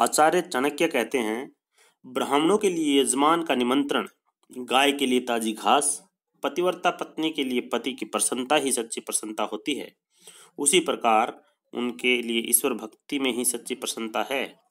आचार्य चाणक्य कहते हैं ब्राह्मणों के लिए यजमान का निमंत्रण गाय के लिए ताजी घास पतिव्रता पत्नी के लिए पति की प्रसन्नता ही सच्ची प्रसन्नता होती है उसी प्रकार उनके लिए ईश्वर भक्ति में ही सच्ची प्रसन्नता है